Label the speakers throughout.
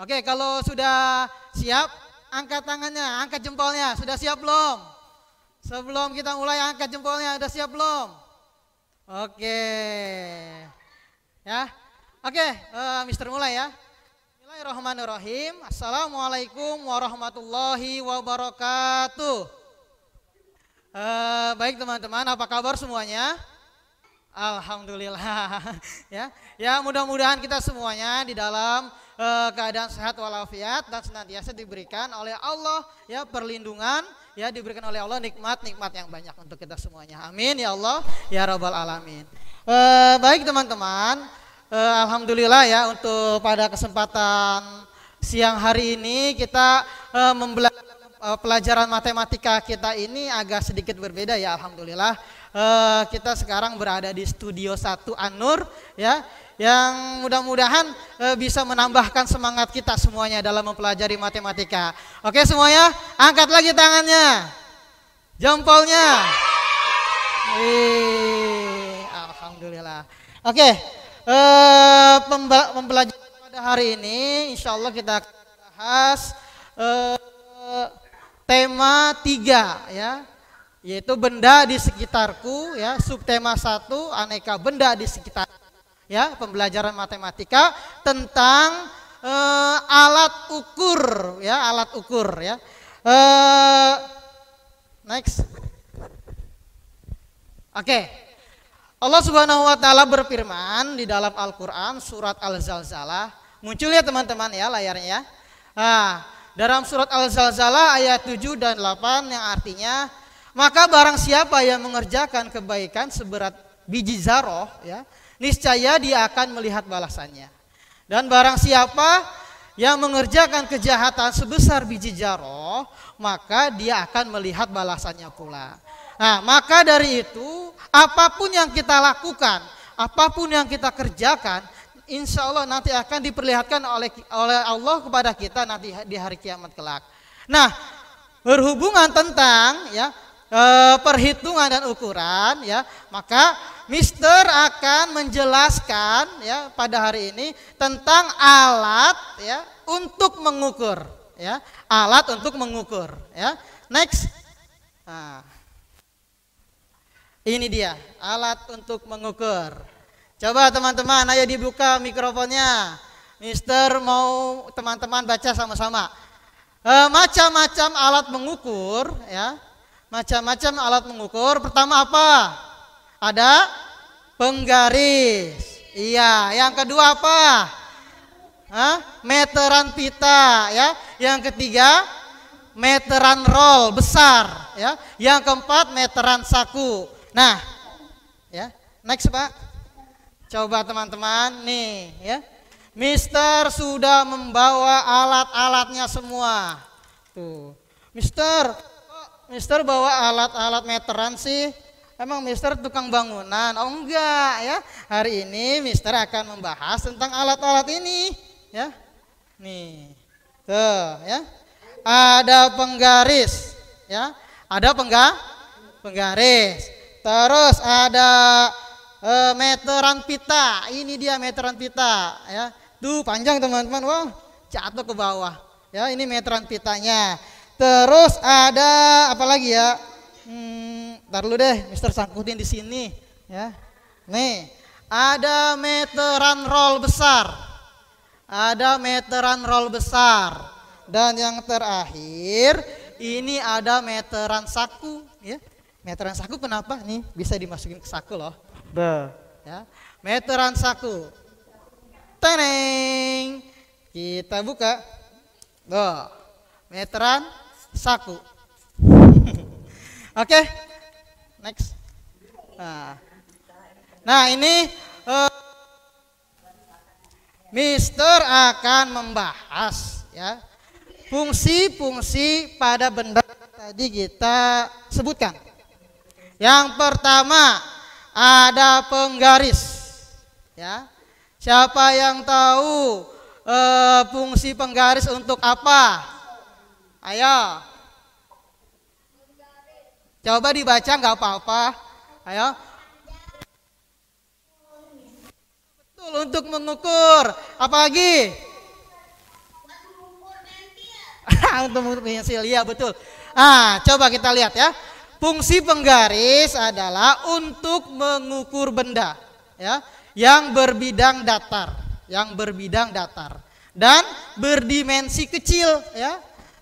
Speaker 1: Oke, kalau sudah siap, angkat tangannya, angkat jempolnya. Sudah siap belum? Sebelum kita mulai angkat jempolnya, sudah siap belum? Oke. Ya. Oke, uh, Mister mulai ya. Bismillahirrahmanirrahim. Assalamualaikum warahmatullahi wabarakatuh. Uh, baik teman-teman, apa kabar semuanya? Alhamdulillah. ya, ya mudah-mudahan kita semuanya di dalam uh, keadaan sehat walafiat dan senantiasa diberikan oleh Allah ya perlindungan ya diberikan oleh Allah nikmat-nikmat yang banyak untuk kita semuanya. Amin ya Allah ya Robbal alamin. Uh, baik teman-teman, uh, alhamdulillah ya untuk pada kesempatan siang hari ini kita uh, membelajar pelajaran matematika kita ini agak sedikit berbeda ya alhamdulillah uh, kita sekarang berada di studio satu Anur ya yang mudah-mudahan uh, bisa menambahkan semangat kita semuanya dalam mempelajari matematika. Oke semuanya, angkat lagi tangannya. Jempolnya. Wih, alhamdulillah. Oke, uh, eh, pembelajaran pada hari ini insya Allah kita akan bahas uh, tema tiga ya yaitu benda di sekitarku ya subtema satu aneka benda di sekitar ya pembelajaran matematika tentang e, alat ukur ya alat ukur ya e, next oke okay. Allah Subhanahu wa taala berfirman di dalam Al-Qur'an surat Al-Zalzalah muncul ya teman-teman ya layarnya nah, dalam surat Al-Zalzalah ayat 7 dan 8 yang artinya maka barang siapa yang mengerjakan kebaikan seberat biji zaroh, ya, niscaya dia akan melihat balasannya. Dan barang siapa yang mengerjakan kejahatan sebesar biji jaroh, maka dia akan melihat balasannya pula. Nah, maka dari itu, apapun yang kita lakukan, apapun yang kita kerjakan, insya Allah nanti akan diperlihatkan oleh oleh Allah kepada kita nanti di hari kiamat kelak. Nah, berhubungan tentang ya Eh, perhitungan dan ukuran ya, maka Mister akan menjelaskan ya pada hari ini tentang alat ya untuk mengukur ya, alat untuk mengukur ya. Next. Nah, ini dia alat untuk mengukur. Coba teman-teman ayo dibuka mikrofonnya. Mister mau teman-teman baca sama-sama. E, macam-macam alat mengukur ya macam-macam alat mengukur. Pertama apa? Ada penggaris. Iya, yang kedua apa? Hah? Meteran pita ya. Yang ketiga meteran roll besar ya. Yang keempat meteran saku. Nah, ya. Next, Pak. Coba teman-teman nih ya. Mister sudah membawa alat-alatnya semua. Tuh. Mister, Mister bawa alat-alat meteran sih? Emang Mister tukang bangunan? Oh enggak ya. Hari ini Mister akan membahas tentang alat-alat ini ya. Nih. Tuh ya. Ada penggaris ya. Ada pengga penggaris. Terus ada e, meteran pita. Ini dia meteran pita ya. Tuh panjang teman-teman. Wah, jatuh ke bawah. Ya, ini meteran pitanya. Terus ada apa lagi ya? Hmm, ntar lu deh, Mister sangkutin di sini ya. Nih, ada meteran roll besar. Ada meteran roll besar. Dan yang terakhir ini ada meteran saku ya. Meteran saku kenapa nih bisa dimasukin ke saku loh. Be. Ya. Meteran saku. Teneng. Kita buka. Tuh. Meteran saku. Oke, okay, next. Nah, nah ini uh, Mister akan membahas ya fungsi-fungsi pada benda tadi kita sebutkan. Yang pertama ada penggaris. Ya, siapa yang tahu uh, fungsi penggaris untuk apa? Ayo. Coba dibaca nggak apa-apa. Ayo. Betul untuk mengukur. apa lagi Untuk mengukur pensil, ya betul. Ah, coba kita lihat ya. Fungsi penggaris adalah untuk mengukur benda, ya, yang berbidang datar, yang berbidang datar dan berdimensi kecil, ya,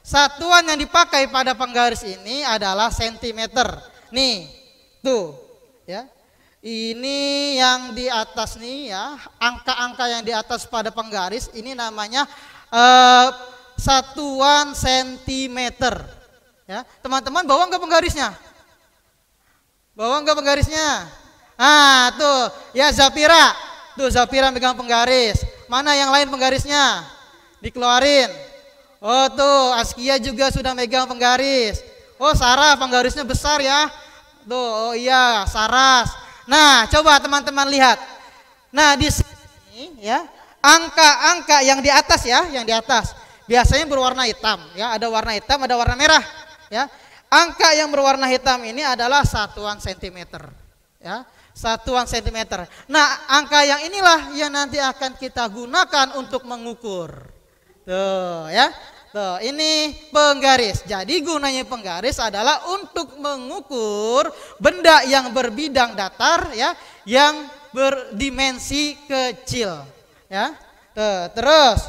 Speaker 1: Satuan yang dipakai pada penggaris ini adalah sentimeter. Nih, tuh, ya. Ini yang di atas nih ya, angka-angka yang di atas pada penggaris ini namanya eh, satuan sentimeter. Ya, teman-teman bawa nggak penggarisnya? Bawa nggak penggarisnya? Ah, tuh, ya Zapira. Tuh Zapira megang penggaris. Mana yang lain penggarisnya? Dikeluarin. Oh tuh Askia juga sudah megang penggaris. Oh Sarah penggarisnya besar ya. Tuh oh iya Saras. Nah coba teman-teman lihat. Nah di sini ya angka-angka yang di atas ya yang di atas biasanya berwarna hitam ya ada warna hitam ada warna merah ya angka yang berwarna hitam ini adalah satuan sentimeter ya satuan sentimeter nah angka yang inilah yang nanti akan kita gunakan untuk mengukur Tuh ya. Tuh, ini penggaris. Jadi gunanya penggaris adalah untuk mengukur benda yang berbidang datar ya, yang berdimensi kecil. Ya. Tuh, terus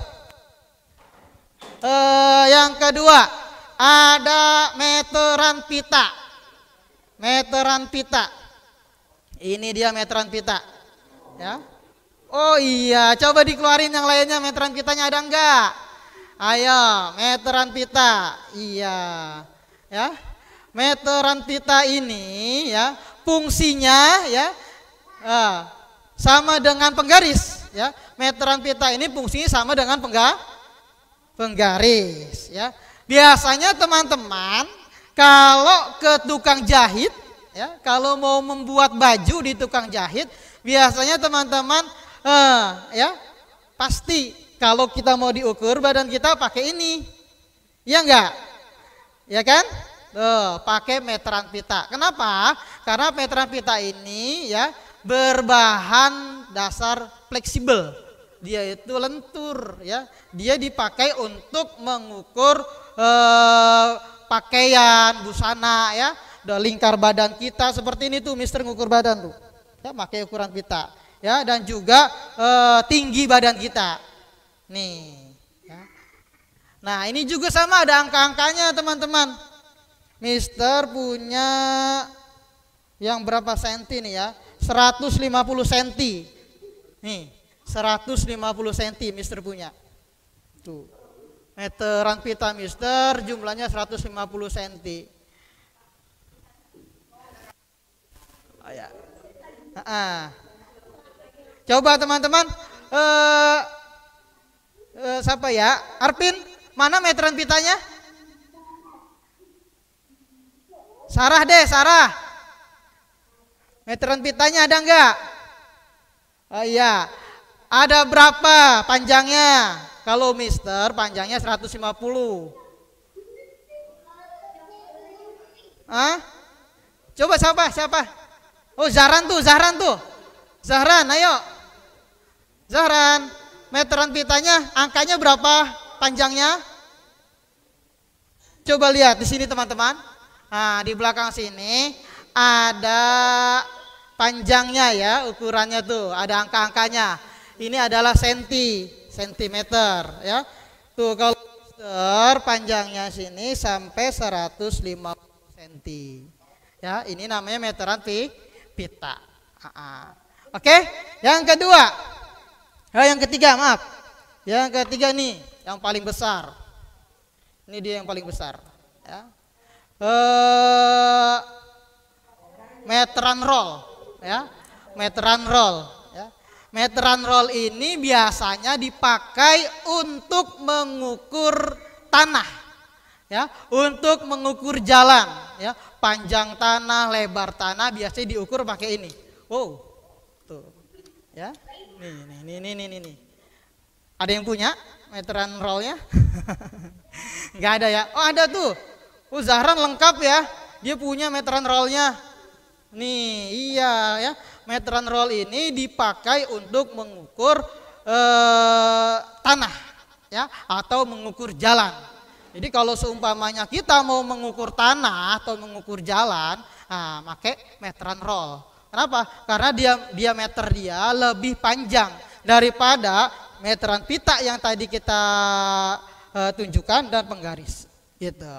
Speaker 1: uh, yang kedua ada meteran pita. Meteran pita. Ini dia meteran pita. Ya. Oh iya, coba dikeluarin yang lainnya meteran pitanya ada enggak? Ayo, meteran pita. Iya. Ya. Meteran pita ini ya, fungsinya ya eh, sama dengan penggaris ya. Meteran pita ini fungsinya sama dengan pengga penggaris ya. Biasanya teman-teman kalau ke tukang jahit ya, kalau mau membuat baju di tukang jahit biasanya teman-teman eh, ya pasti kalau kita mau diukur badan kita pakai ini. Ya enggak? Ya kan? Tuh, pakai meteran pita. Kenapa? Karena meteran pita ini ya berbahan dasar fleksibel. Dia itu lentur ya. Dia dipakai untuk mengukur eh, pakaian, busana ya. Udah lingkar badan kita seperti ini tuh Mister ngukur badan tuh. Ya, pakai ukuran pita ya dan juga e, tinggi badan kita Nih. Ya. Nah ini juga sama ada angka-angkanya teman-teman. Mister punya yang berapa senti nih ya? 150 senti. Nih, 150 senti Mister punya. Tuh. Meteran pita Mister jumlahnya 150 senti. Oh ya. Uh Coba teman-teman eh uh, siapa ya? Arpin, mana meteran pitanya? Sarah deh, Sarah. Meteran pitanya ada enggak? Oh iya. Ada berapa panjangnya? Kalau mister panjangnya 150. Hah? Coba siapa? Siapa? Oh, Zahran tuh, Zahran tuh. Zahran, ayo. Zahran meteran pitanya angkanya berapa panjangnya? Coba lihat di sini teman-teman. Nah, di belakang sini ada panjangnya ya, ukurannya tuh, ada angka-angkanya. Ini adalah senti, sentimeter ya. Tuh kalau meter panjangnya sini sampai 150 cm. Ya, ini namanya meteran pita. Ah, ah. Oke, okay? yang kedua Nah, yang ketiga, maaf. Yang ketiga nih, yang paling besar. Ini dia yang paling besar. Ya. Uh, meteran roll, ya. Meteran roll, ya. Meteran roll ini biasanya dipakai untuk mengukur tanah, ya, untuk mengukur jalan, ya. Panjang tanah, lebar tanah biasanya diukur pakai ini. Wow, tuh, ya. Nih, nih, nih, nih, nih, nih. Ada yang punya meteran rollnya? Gak ada ya? Oh ada tuh. Oh Zahran lengkap ya. Dia punya meteran rollnya. Nih, iya ya. Meteran roll ini dipakai untuk mengukur eh, tanah ya atau mengukur jalan. Jadi kalau seumpamanya kita mau mengukur tanah atau mengukur jalan, nah, pakai meteran roll. Kenapa? Karena dia diameter dia lebih panjang daripada meteran pita yang tadi kita uh, tunjukkan dan penggaris. Gitu.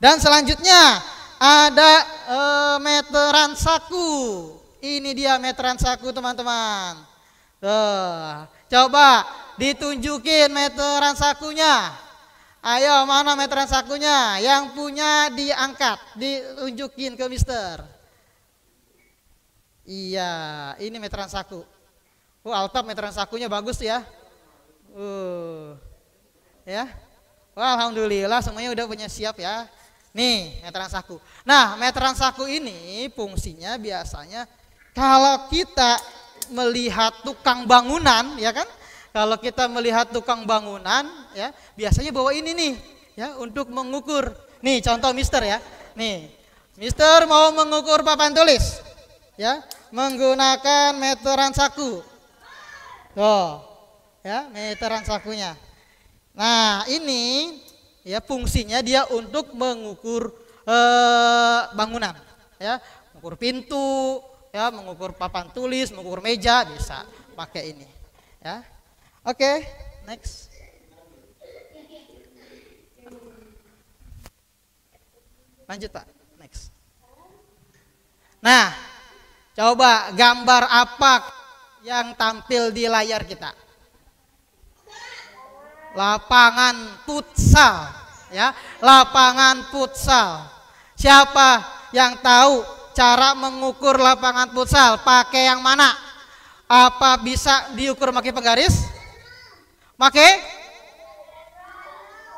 Speaker 1: Dan selanjutnya ada uh, meteran saku. Ini dia meteran saku teman-teman. Tuh. Coba ditunjukin meteran sakunya. Ayo mana meteran sakunya? Yang punya diangkat, ditunjukin ke Mister. Iya, ini meteran saku. Oh, uh, meteran sakunya bagus ya. Uh, ya. Wah, alhamdulillah semuanya udah punya siap ya. Nih, meteran saku. Nah, meteran saku ini fungsinya biasanya kalau kita melihat tukang bangunan, ya kan? Kalau kita melihat tukang bangunan, ya biasanya bawa ini nih, ya untuk mengukur. Nih contoh Mister ya. Nih, Mister mau mengukur papan tulis ya menggunakan meteran saku tuh ya meteran sakunya nah ini ya fungsinya dia untuk mengukur eh, bangunan ya mengukur pintu ya mengukur papan tulis mengukur meja bisa pakai ini ya oke okay, next lanjut pak next nah Coba gambar apa yang tampil di layar kita? Lapangan futsal, ya. Lapangan futsal. Siapa yang tahu cara mengukur lapangan futsal? Pakai yang mana? Apa bisa diukur pakai penggaris? Pakai?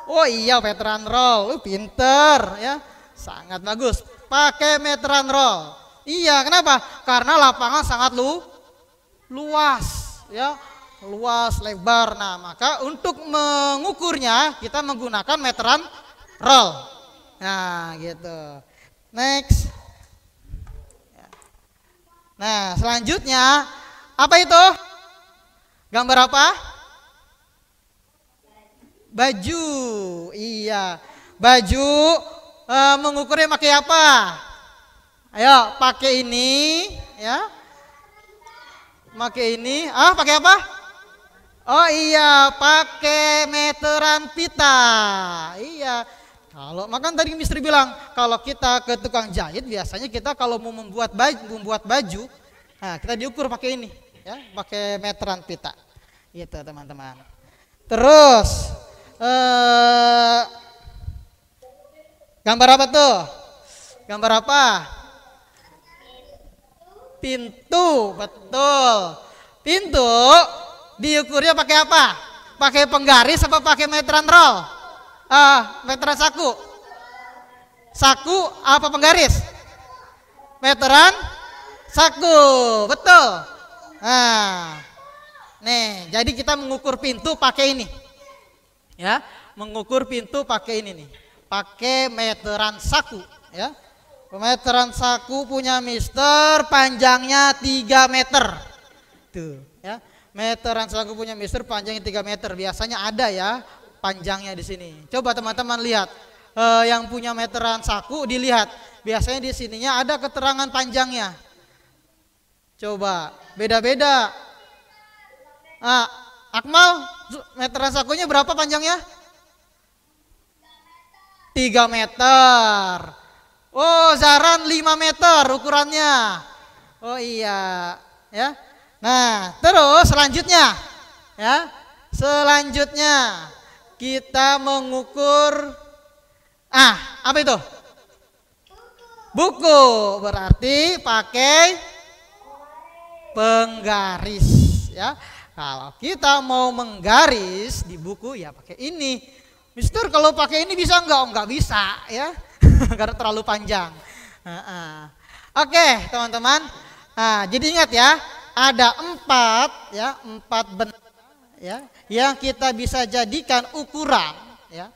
Speaker 1: Oh iya, veteran roll. Uh, pinter, ya. Sangat bagus. Pakai veteran roll Iya, kenapa? Karena lapangan sangat lu luas, ya luas lebar. Nah, maka untuk mengukurnya kita menggunakan meteran roll. Nah, gitu. Next. Nah, selanjutnya apa itu? Gambar apa? Baju. Iya. Baju e, mengukurnya pakai apa? Ayo pakai ini ya. Pakai ini. Ah, pakai apa? Oh iya, pakai meteran pita. Iya. Kalau makan tadi misteri bilang, kalau kita ke tukang jahit biasanya kita kalau mau membuat baju, membuat baju, nah kita diukur pakai ini, ya, pakai meteran pita. Gitu, teman-teman. Terus eh gambar apa tuh? Gambar apa? pintu betul pintu diukurnya pakai apa pakai penggaris apa pakai meteran roll uh, eh, meteran saku saku apa penggaris meteran saku betul nah nih jadi kita mengukur pintu pakai ini ya mengukur pintu pakai ini nih pakai meteran saku ya Pemeteran saku punya mister panjangnya 3 meter. Tuh, ya. Meteran saku punya mister panjangnya 3 meter. Biasanya ada ya panjangnya di sini. Coba teman-teman lihat. E, yang punya meteran saku dilihat. Biasanya di sininya ada keterangan panjangnya. Coba, beda-beda. Ah, Akmal, meteran sakunya berapa panjangnya? 3 meter. Oh, zaran 5 meter ukurannya. Oh iya, ya. Nah, terus selanjutnya ya. Selanjutnya kita mengukur ah, apa itu? Buku. Berarti pakai penggaris ya. Kalau kita mau menggaris di buku ya pakai ini. Mister kalau pakai ini bisa enggak? Oh, enggak bisa ya. karena terlalu panjang. Oke okay, teman-teman, nah, jadi ingat ya ada empat ya empat benda ya yang kita bisa jadikan ukuran ya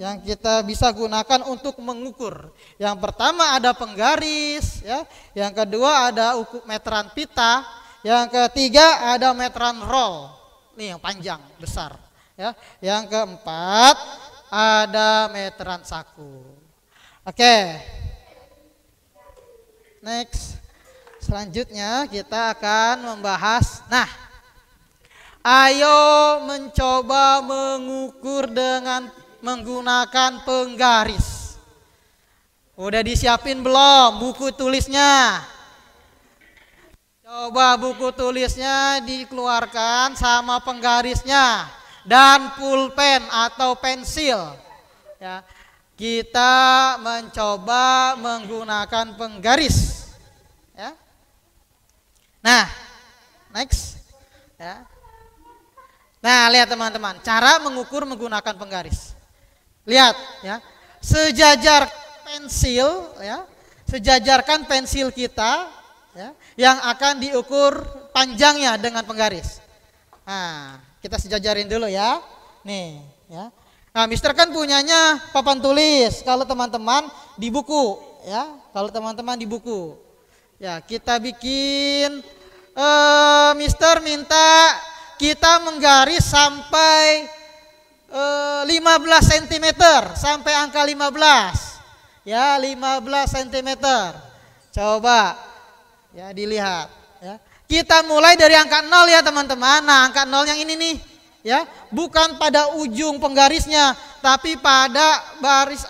Speaker 1: yang kita bisa gunakan untuk mengukur. Yang pertama ada penggaris, ya. Yang kedua ada ukur meteran pita, yang ketiga ada meteran roll. Nih yang panjang, besar, ya. Yang keempat ada meteran saku. Oke. Next. Selanjutnya kita akan membahas nah Ayo mencoba mengukur dengan menggunakan penggaris. Udah disiapin belum buku tulisnya? Coba buku tulisnya dikeluarkan sama penggarisnya dan pulpen atau pensil. Ya kita mencoba menggunakan penggaris ya nah next ya nah lihat teman-teman cara mengukur menggunakan penggaris lihat ya sejajar pensil ya sejajarkan pensil kita ya, yang akan diukur panjangnya dengan penggaris nah kita sejajarin dulu ya nih ya Nah, Mister kan punyanya papan tulis kalau teman-teman di buku ya, kalau teman-teman di buku. Ya, kita bikin Uh, Mister minta kita menggaris sampai uh, 15 cm sampai angka 15. Ya, 15 cm. Coba ya dilihat ya. Kita mulai dari angka 0 ya, teman-teman. Nah, angka 0 yang ini nih ya, bukan pada ujung penggarisnya, tapi pada baris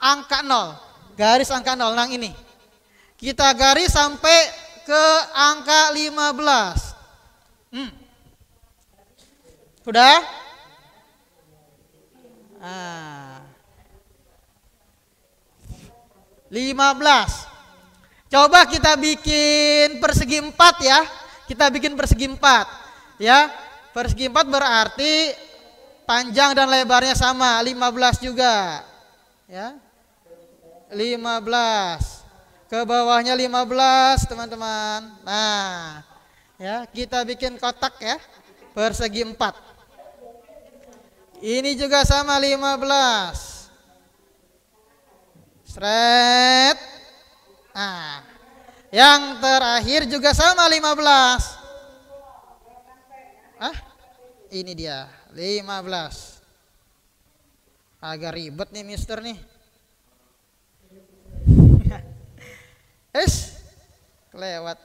Speaker 1: angka nol, garis angka nol. nang ini kita garis sampai ke angka 15. Hmm. Sudah? Ah. 15. Coba kita bikin persegi 4 ya. Kita bikin persegi 4. Ya persegi empat berarti panjang dan lebarnya sama 15 juga ya 15 ke bawahnya 15 teman-teman nah ya kita bikin kotak ya persegi empat ini juga sama 15 Straight. nah yang terakhir juga sama 15 Ah, ini dia 15. Agak ribet nih mister nih. Es, lewat.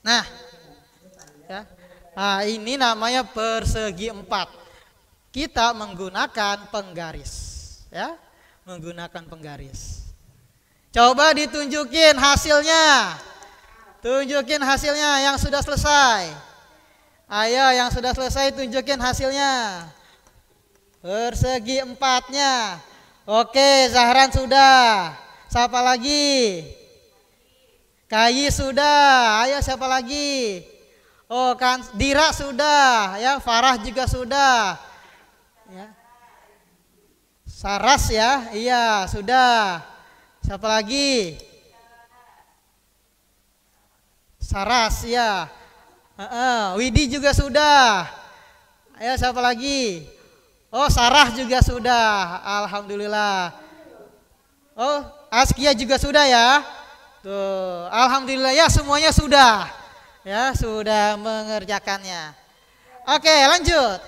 Speaker 1: Nah, ya. Nah, ini namanya persegi empat. Kita menggunakan penggaris, ya, menggunakan penggaris. Coba ditunjukin hasilnya. Tunjukin hasilnya yang sudah selesai. Ayo yang sudah selesai tunjukin hasilnya. Persegi empatnya. Oke, Zahran sudah. Siapa lagi? Kayi sudah. Ayo siapa lagi? Oh, kan Dira sudah, ya Farah juga sudah. Ya. Saras ya, iya sudah. Siapa lagi? Saras ya. Uh, uh. Widi juga sudah. Ayo ya, siapa lagi? Oh, Sarah juga sudah. Alhamdulillah. Oh, Askia juga sudah ya. Tuh, alhamdulillah ya semuanya sudah. Ya, sudah mengerjakannya. Oke, lanjut.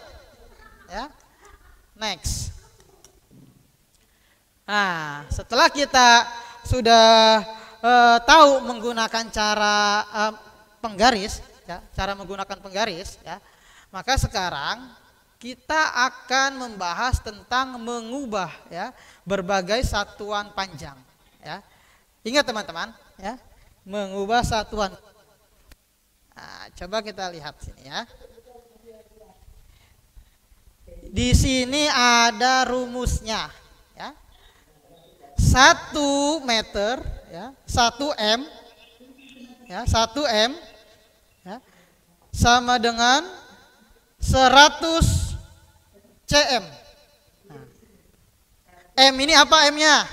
Speaker 1: Ya. Next. Nah, setelah kita sudah e, tahu menggunakan cara e, penggaris, ya, cara menggunakan penggaris, ya, maka sekarang kita akan membahas tentang mengubah ya berbagai satuan panjang. Ya. Ingat teman-teman, ya, mengubah satuan. Nah, coba kita lihat sini ya. Di sini ada rumusnya. Ya. Satu meter ya 1 m ya 1 m ya, sama dengan 100 cm nah, m ini apa m nya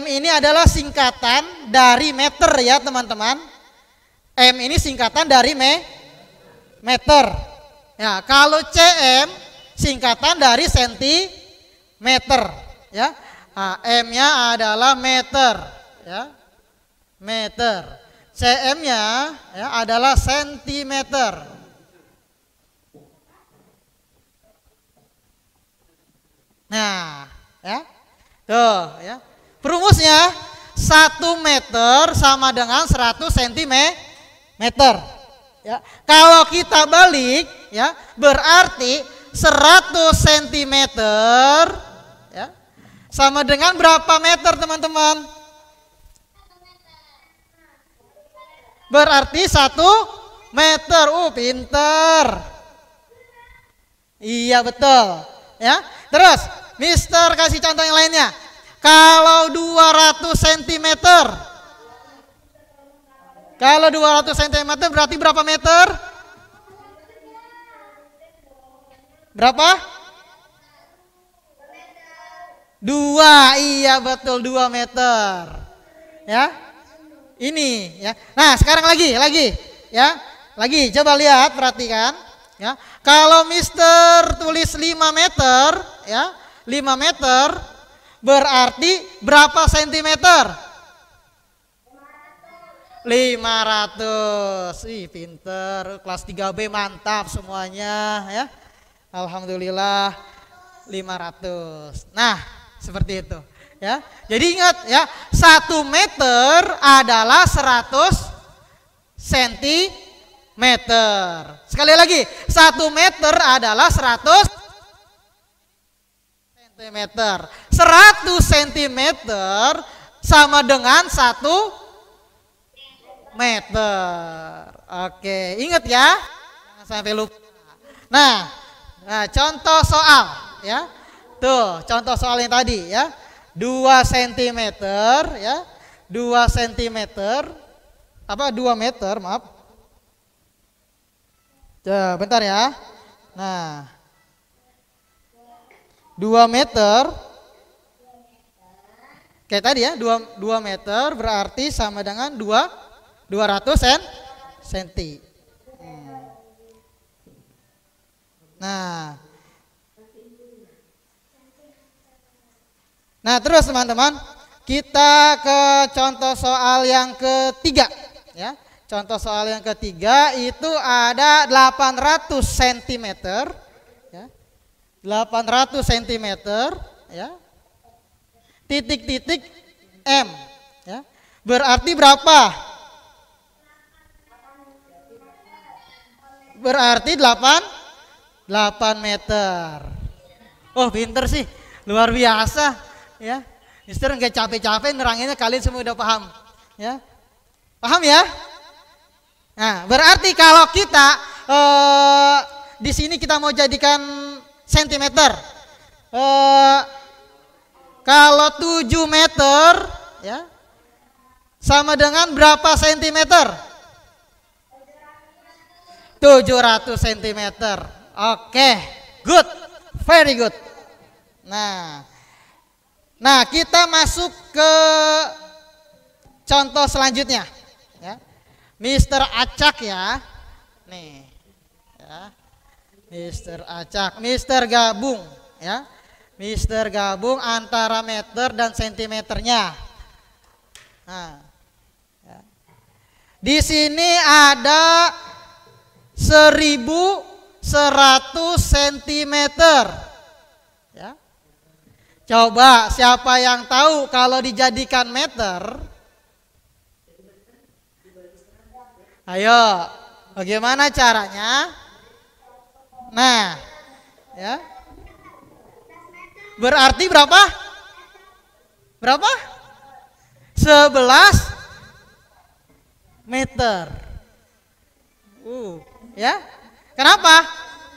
Speaker 1: m ini adalah singkatan dari meter ya teman-teman m ini singkatan dari me meter ya kalau cm singkatan dari sentimeter ya nah, m nya adalah meter ya meter. CM-nya ya, adalah sentimeter. Nah, ya. Tuh, ya. Perumusnya satu meter sama dengan seratus cm. Ya. Kalau kita balik, ya, berarti seratus cm ya, sama dengan berapa meter, teman-teman? Berarti satu meter. Uh, pinter. Iya betul. Ya. Terus, Mister kasih contoh yang lainnya. Kalau 200 cm. Kalau 200 cm berarti berapa meter? Berapa? Dua, iya betul dua meter. Ya, ini ya. Nah, sekarang lagi, lagi ya. Lagi coba lihat perhatikan ya. Kalau Mister tulis 5 meter ya, 5 meter berarti berapa sentimeter? 500. Ih, pinter. Kelas 3B mantap semuanya ya. Alhamdulillah 500. Nah, seperti itu ya. Jadi ingat ya, 1 meter adalah 100 cm. Sekali lagi, 1 meter adalah 100 cm. 100 cm sama dengan 1 meter. Oke, ingat ya. Jangan sampai lupa. Nah, nah contoh soal ya. Tuh, contoh soal yang tadi ya. 2 cm ya. 2 cm apa 2 meter, maaf. Ya, bentar ya. Nah. 2 meter Kayak tadi ya, 2, 2 meter berarti sama dengan 2 200 cm. Hmm. Nah, Nah, terus teman-teman, kita ke contoh soal yang ketiga, ya. Contoh soal yang ketiga itu ada 800 cm, ya. 800 cm, ya. Titik-titik M, ya. Berarti berapa? Berarti 8 8 meter. Oh, pinter sih. Luar biasa ya. Mister nggak capek-capek neranginnya kalian semua udah paham. Ya. Paham ya? Nah, berarti kalau kita eh, di sini kita mau jadikan sentimeter. Eh, kalau 7 meter ya sama dengan berapa sentimeter? 700 cm. Oke, okay. good. Very good. Nah, Nah, kita masuk ke contoh selanjutnya. Ya. Mister Acak ya. Nih. Ya. Mister Acak, Mister Gabung ya. Mister Gabung antara meter dan sentimeternya. Nah. Ya. Di sini ada seribu seratus sentimeter. Coba siapa yang tahu kalau dijadikan meter? Ayo, bagaimana caranya? Nah, ya. Berarti berapa? Berapa? Sebelas meter. Uh, ya. Kenapa?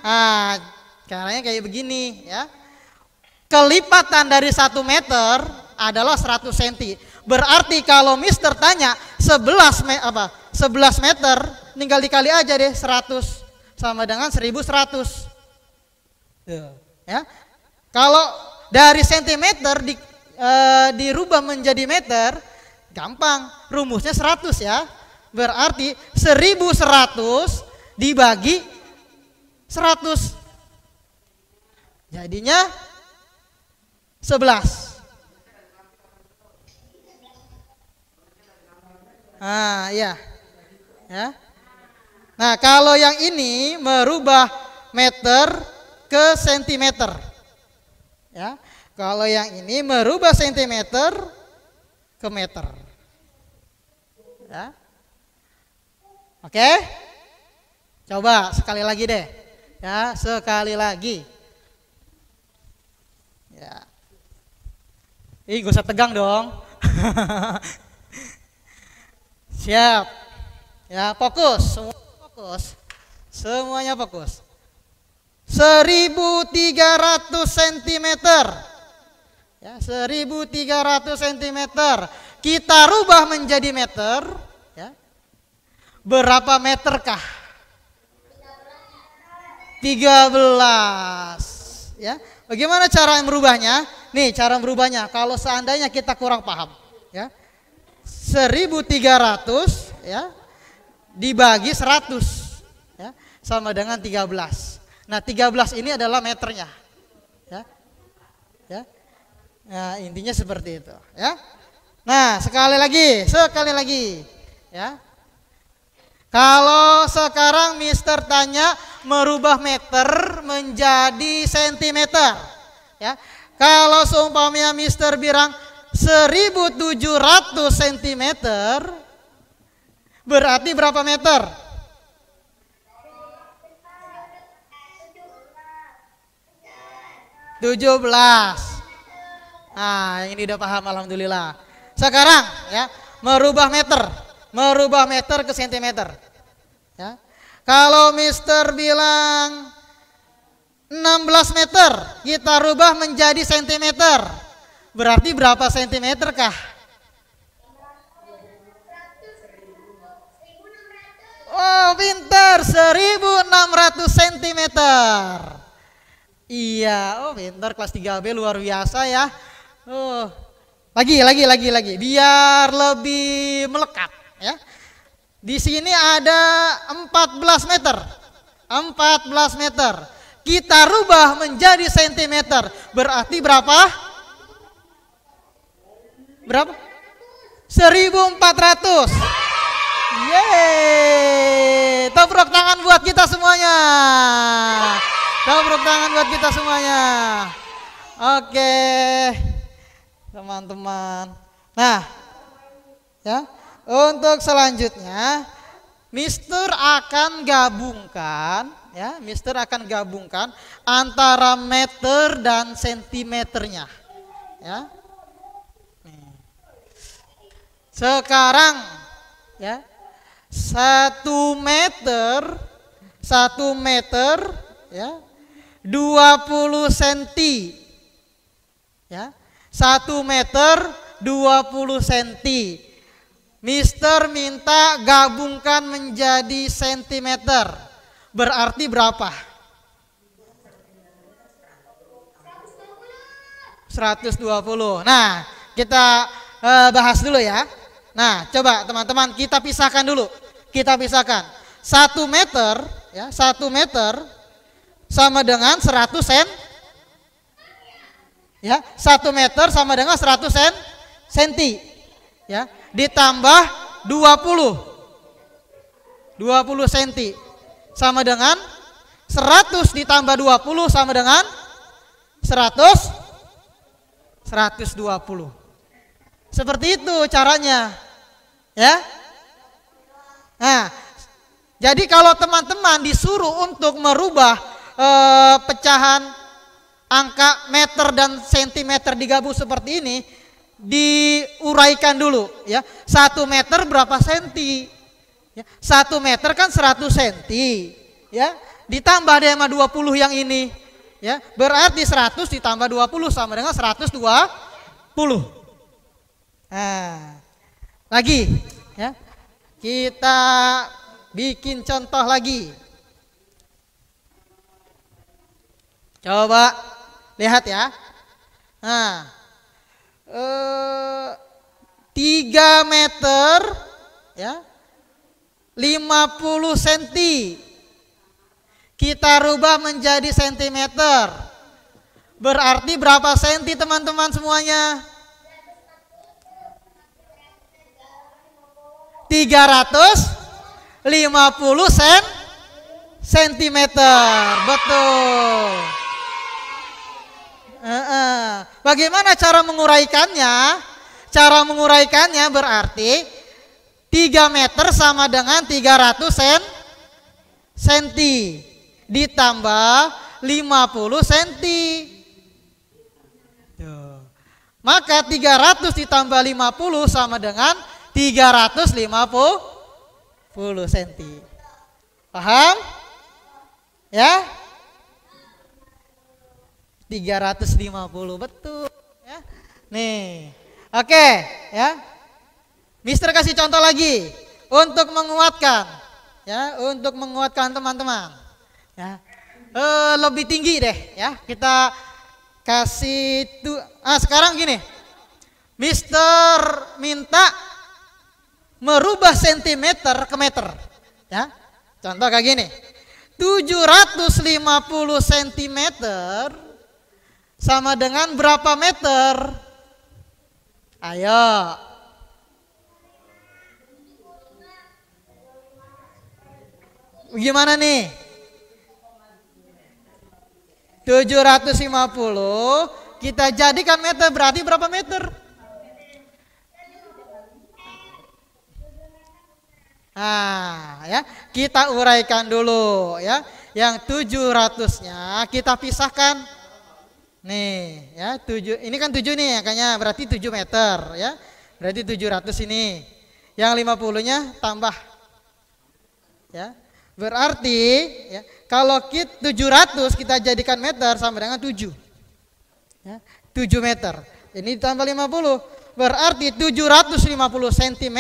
Speaker 1: Nah, caranya kayak begini, ya kelipatan dari 1 meter adalah 100 cm. Berarti kalau Mister tanya 11 me, apa 11 meter tinggal dikali aja deh 100 sama dengan 1100. Ya. ya. Kalau dari sentimeter di, e, dirubah menjadi meter gampang rumusnya 100 ya. Berarti 1100 dibagi 100. Jadinya Sebelas. Ah, ya. Ya. Nah, kalau yang ini merubah meter ke sentimeter. Ya. Kalau yang ini merubah sentimeter ke meter. Ya. Oke? Coba sekali lagi deh. Ya, sekali lagi. Ya. Ih, gak usah tegang dong. Siap. Ya, fokus. Semua fokus. Semuanya fokus. 1300 cm. Ya, 1300 cm. Kita rubah menjadi meter, ya. Berapa meterkah? 13. Ya. Bagaimana cara merubahnya? Nih cara merubahnya. Kalau seandainya kita kurang paham, ya. 1300 ya dibagi 100 ya sama dengan 13. Nah, 13 ini adalah meternya. Ya. Ya. Nah, intinya seperti itu, ya. Nah, sekali lagi, sekali lagi, ya. Kalau sekarang Mister tanya merubah meter menjadi sentimeter, ya. Kalau seumpamanya Mister bilang 1700 cm berarti berapa meter? 17. Nah, ini udah paham alhamdulillah. Sekarang ya, merubah meter, merubah meter ke sentimeter. Ya. Kalau Mister bilang 16 meter kita rubah menjadi sentimeter. Berarti berapa sentimeter kah? Oh, pinter 1600 cm. Iya, oh pinter kelas 3B luar biasa ya. Oh. Lagi, lagi, lagi, lagi. Biar lebih melekat ya. Di sini ada 14 meter. 14 meter kita rubah menjadi sentimeter. Berarti berapa? Berapa? 1400. Yeay! Toprok tangan buat kita semuanya. Toprok tangan buat kita semuanya. Oke. Teman-teman. Nah, ya. Untuk selanjutnya, Mister akan gabungkan ya, Mister akan gabungkan antara meter dan sentimeternya. Ya. Sekarang ya, satu meter, satu meter, ya, dua puluh senti, ya, satu meter dua puluh senti. Mister minta gabungkan menjadi sentimeter berarti berapa? 120. Nah, kita e, bahas dulu ya. Nah, coba teman-teman kita pisahkan dulu. Kita pisahkan. 1 meter ya, 1 meter sama dengan 100 cm. Ya, 1 meter sama dengan 100 cm. senti. Ya, ditambah 20. 20 senti sama dengan 100 ditambah 20 sama dengan 100 120. Seperti itu caranya. Ya. Nah, jadi kalau teman-teman disuruh untuk merubah eh, pecahan angka meter dan sentimeter digabung seperti ini, diuraikan dulu ya. Satu meter berapa senti? Ya, satu meter kan 100 cm. ya. Ditambah dengan 20 yang ini, ya. Berarti 100 ditambah 20 sama dengan 120. Nah, lagi, ya. Kita bikin contoh lagi. Coba lihat ya. Nah, eh, 3 meter ya 50 cm kita rubah menjadi sentimeter berarti berapa senti teman-teman semuanya 350 sen sentimeter betul Bagaimana cara menguraikannya? Cara menguraikannya berarti 3 meter sama dengan 300 sen senti ditambah 50 senti. Maka 300 ditambah 50 sama dengan 350 senti. Paham? Ya? 350 betul ya. Nih. Oke, ya. Mister kasih contoh lagi untuk menguatkan ya, untuk menguatkan teman-teman. Ya. E, lebih tinggi deh ya. Kita kasih itu ah sekarang gini. Mister minta merubah sentimeter ke meter. Ya. Contoh kayak gini. 750 cm sama dengan berapa meter? Ayo, Gimana nih? 750 kita jadikan meter berarti berapa meter? Ah, ya, kita uraikan dulu ya. Yang 700-nya kita pisahkan. Nih, ya, 7. Ini kan 7 nih kayaknya, berarti 7 meter ya. Berarti 700 ini. Yang 50-nya tambah. Ya. Berarti ya, kalau kit 700 kita jadikan meter sama dengan 7. Ya, 7 meter. Ini ditambah 50. Berarti 750 cm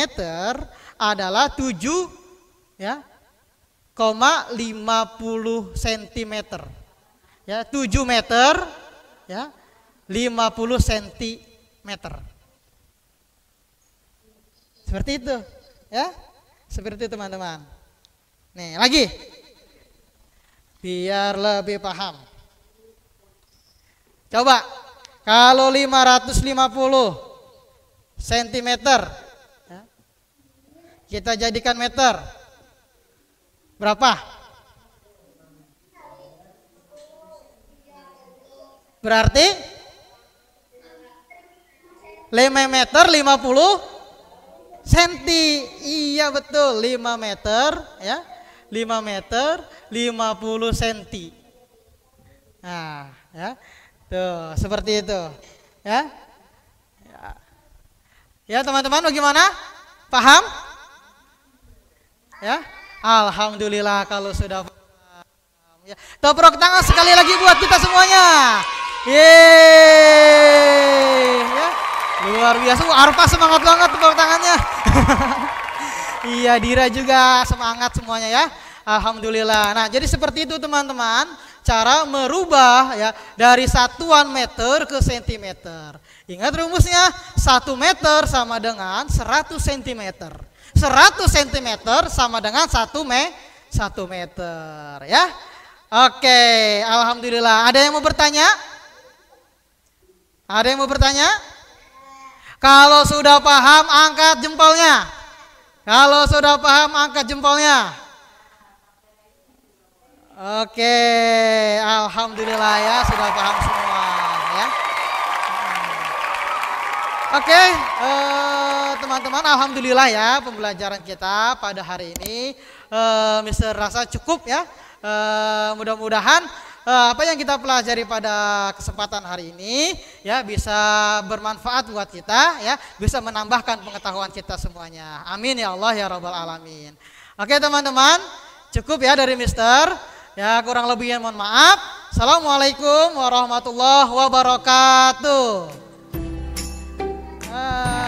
Speaker 1: adalah 7 ya, 50 cm. Ya, 7 meter ya, 50 cm. Seperti itu, ya. Seperti itu teman-teman. Nih, lagi. Biar lebih paham. Coba, kalau 550 cm, kita jadikan meter. Berapa? Berarti 5 meter 50 cm. Iya betul, 5 meter ya 5 meter 50 senti. Nah, ya. Tuh, seperti itu. Ya. Ya, teman-teman bagaimana? Paham? Ya. Alhamdulillah kalau sudah paham. Ya. Toprok tangan sekali lagi buat kita semuanya. Yeay. Ya. Luar biasa. Arfa semangat banget tepuk tangannya. Iya, Dira juga semangat semuanya ya. Alhamdulillah. Nah, jadi seperti itu teman-teman, cara merubah ya dari satuan meter ke sentimeter. Ingat rumusnya, satu meter sama dengan seratus sentimeter. Seratus sentimeter sama dengan satu me satu meter ya. Oke, alhamdulillah. Ada yang mau bertanya? Ada yang mau bertanya? Kalau sudah paham angkat jempolnya. Kalau sudah paham angkat jempolnya. Oke, alhamdulillah ya sudah paham semua ya. Oke, eh, teman-teman alhamdulillah ya pembelajaran kita pada hari ini eh, Mister rasa cukup ya. Eh, mudah-mudahan Eh, apa yang kita pelajari pada kesempatan hari ini ya bisa bermanfaat buat kita ya bisa menambahkan pengetahuan kita semuanya amin ya Allah ya robbal alamin oke teman-teman cukup ya dari Mister ya kurang lebihnya mohon maaf assalamualaikum warahmatullahi wabarakatuh ah.